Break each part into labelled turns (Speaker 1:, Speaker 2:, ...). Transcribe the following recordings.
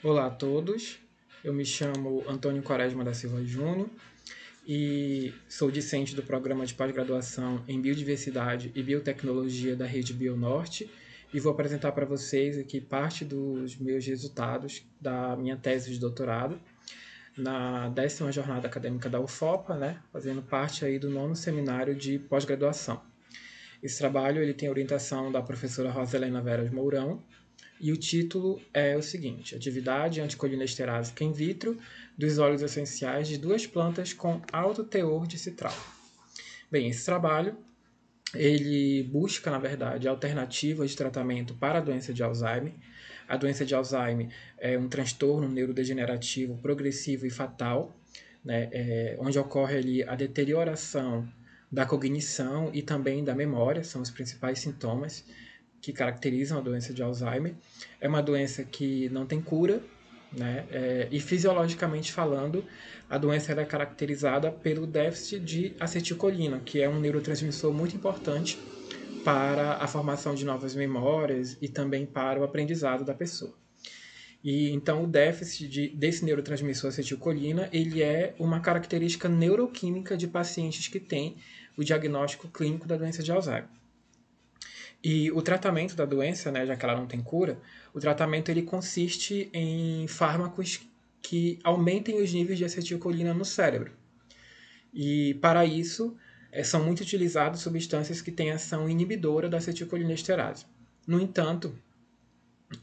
Speaker 1: Olá a todos, eu me chamo Antônio Quaresma da Silva Júnior e sou discente do programa de pós-graduação em Biodiversidade e Biotecnologia da Rede Bionorte e vou apresentar para vocês aqui parte dos meus resultados da minha tese de doutorado na décima jornada acadêmica da UFOPA, né, fazendo parte aí do nono seminário de pós-graduação. Esse trabalho ele tem orientação da professora Rosa Helena Veras Mourão, e o título é o seguinte: Atividade anticolinesterásica in vitro dos óleos essenciais de duas plantas com alto teor de citral. Bem, esse trabalho ele busca, na verdade, alternativas de tratamento para a doença de Alzheimer. A doença de Alzheimer é um transtorno neurodegenerativo progressivo e fatal, né, é, onde ocorre ali a deterioração da cognição e também da memória, são os principais sintomas que caracterizam a doença de Alzheimer. É uma doença que não tem cura, né? É, e fisiologicamente falando, a doença era é caracterizada pelo déficit de acetilcolina, que é um neurotransmissor muito importante para a formação de novas memórias e também para o aprendizado da pessoa. E então o déficit de, desse neurotransmissor acetilcolina, ele é uma característica neuroquímica de pacientes que têm o diagnóstico clínico da doença de Alzheimer. E o tratamento da doença, né, já que ela não tem cura, o tratamento ele consiste em fármacos que aumentem os níveis de acetilcolina no cérebro. E para isso, eh, são muito utilizadas substâncias que têm ação inibidora da acetilcolinesterase. No entanto,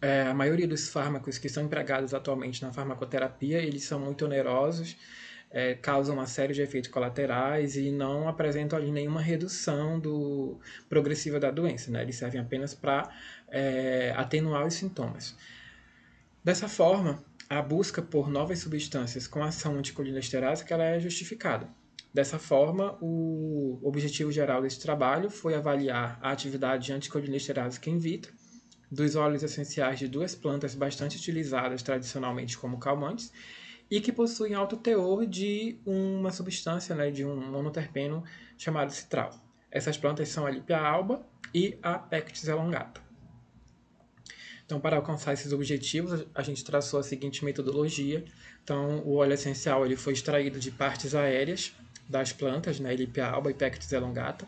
Speaker 1: eh, a maioria dos fármacos que são empregados atualmente na farmacoterapia, eles são muito onerosos é, causam uma série de efeitos colaterais e não apresentam ali nenhuma redução do, progressiva da doença. Né? Eles servem apenas para é, atenuar os sintomas. Dessa forma, a busca por novas substâncias com ação anticolinesterásica ela é justificada. Dessa forma, o objetivo geral deste trabalho foi avaliar a atividade de anticolinesterase in vitro dos óleos essenciais de duas plantas bastante utilizadas tradicionalmente como calmantes e que possuem alto teor de uma substância, né, de um monoterpeno chamado citral. Essas plantas são a Lipia alba e a Pectis elongata. Então, para alcançar esses objetivos, a gente traçou a seguinte metodologia. Então, o óleo essencial ele foi extraído de partes aéreas das plantas, né, Lipia alba e Pectis elongata.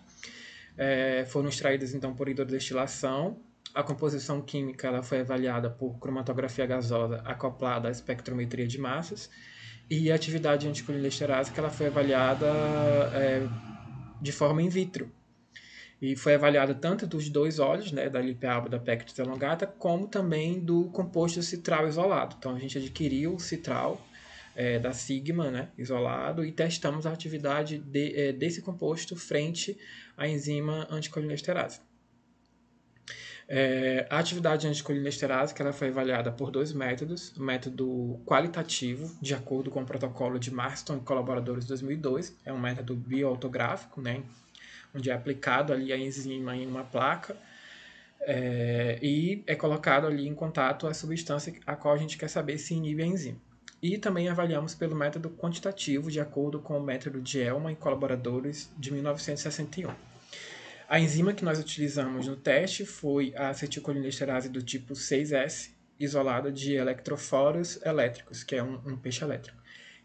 Speaker 1: É, foram extraídos, então, por hidrodestilação a composição química ela foi avaliada por cromatografia gasosa acoplada à espectrometria de massas e a atividade anticolinesterásica ela foi avaliada é, de forma in vitro. E foi avaliada tanto dos dois óleos, né, da lipeaba da pectus elongata, como também do composto citral isolado. Então a gente adquiriu o citral é, da sigma né, isolado e testamos a atividade de, é, desse composto frente à enzima anticolinesterase. É, a atividade anticolinesterase, que ela foi avaliada por dois métodos, o método qualitativo, de acordo com o protocolo de Marston e colaboradores 2002, é um método bioautográfico, né, onde é aplicado ali a enzima em uma placa é, e é colocado ali em contato a substância a qual a gente quer saber se inibe a enzima. E também avaliamos pelo método quantitativo, de acordo com o método de Elman e colaboradores de 1961. A enzima que nós utilizamos no teste foi a acetilcolinesterase do tipo 6S, isolada de electroforos elétricos, que é um, um peixe elétrico.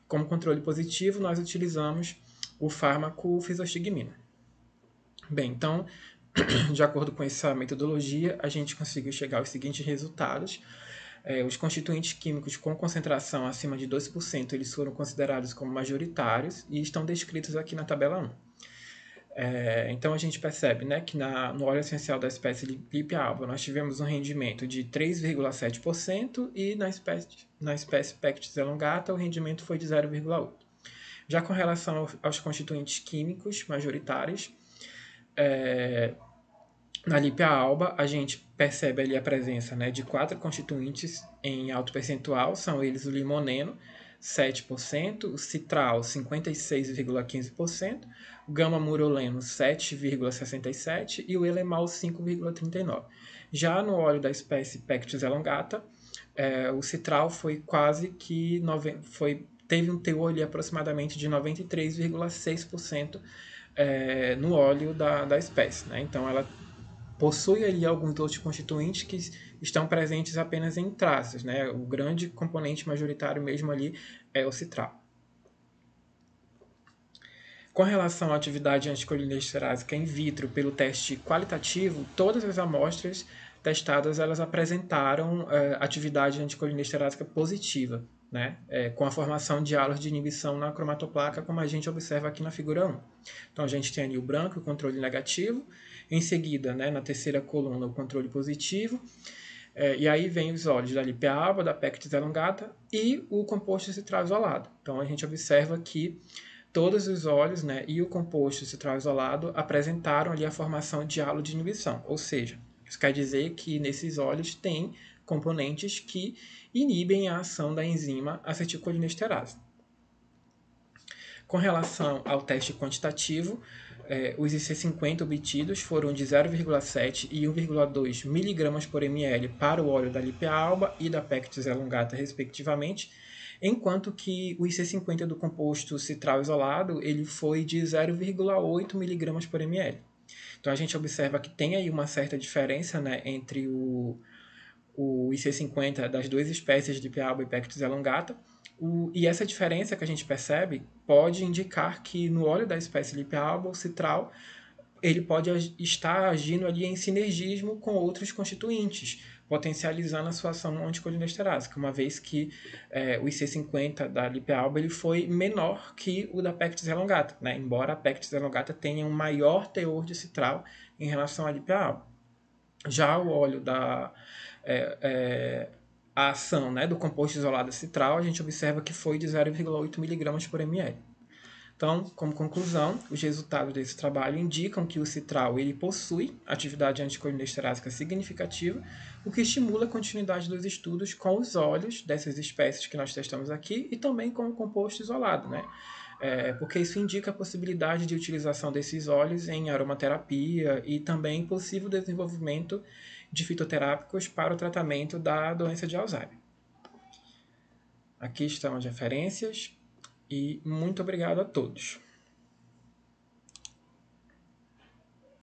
Speaker 1: Como controle positivo, nós utilizamos o fármaco fisostigmina. Bem, então, de acordo com essa metodologia, a gente conseguiu chegar aos seguintes resultados. É, os constituintes químicos com concentração acima de 2% eles foram considerados como majoritários e estão descritos aqui na tabela 1. É, então a gente percebe né, que na, no óleo essencial da espécie Lipia-alba nós tivemos um rendimento de 3,7% e na espécie, na espécie Pectis elongata o rendimento foi de 0,8%. Já com relação aos constituintes químicos majoritários, é, na Lipia-alba a gente percebe ali a presença né, de quatro constituintes em alto percentual, são eles o limoneno, 7%, o Citral 56,15%, o Gama Muroleno 7,67% e o Elemal 5,39%. Já no óleo da espécie Pectus elongata, é, o Citral foi quase que nove, foi, teve um teor ali aproximadamente de 93,6% é, no óleo da, da espécie. Né? Então ela possui ali alguns outros constituintes que estão presentes apenas em traços, né? O grande componente majoritário mesmo ali é o citral. Com relação à atividade anticolinesterásica in vitro pelo teste qualitativo, todas as amostras testadas elas apresentaram eh, atividade anticolinesterásica positiva, né? É, com a formação de halos de inibição na cromatoplaca, como a gente observa aqui na figura 1. Então a gente tem ali o branco, o controle negativo, em seguida, né, na terceira coluna, o controle positivo. É, e aí vem os óleos da lipeaba, da pectis elongata e o composto isolado. Então a gente observa que todos os óleos né, e o composto isolado apresentaram ali a formação de halo de inibição, ou seja, isso quer dizer que nesses óleos tem componentes que inibem a ação da enzima acetilcolinesterase. Com relação ao teste quantitativo, é, os IC50 obtidos foram de 0,7 e 1,2 mg por ml para o óleo da lipea-alba e da pectis elongata, respectivamente, enquanto que o IC50 do composto citral isolado ele foi de 0,8 mg por ml. Então a gente observa que tem aí uma certa diferença né, entre o o IC50 das duas espécies de piaba e pectus elongata. O, e essa diferença que a gente percebe pode indicar que no óleo da espécie Lipealba piaba, o citral, ele pode estar agindo ali em sinergismo com outros constituintes, potencializando a sua ação anticolinesterásica, uma vez que é, o IC50 da lipealba ele foi menor que o da Pectis elongata, né? embora a Pectis elongata tenha um maior teor de citral em relação à lipealba. Já o óleo da é, é, a ação né, do composto isolado citral, a gente observa que foi de 0,8 mg por ml. Então, como conclusão, os resultados desse trabalho indicam que o citral ele possui atividade anticolinesterásica significativa, o que estimula a continuidade dos estudos com os óleos dessas espécies que nós testamos aqui e também com o composto isolado, né? é, porque isso indica a possibilidade de utilização desses óleos em aromaterapia e também possível desenvolvimento de fitoterápicos para o tratamento da doença de Alzheimer. Aqui estão as referências e muito obrigado a todos.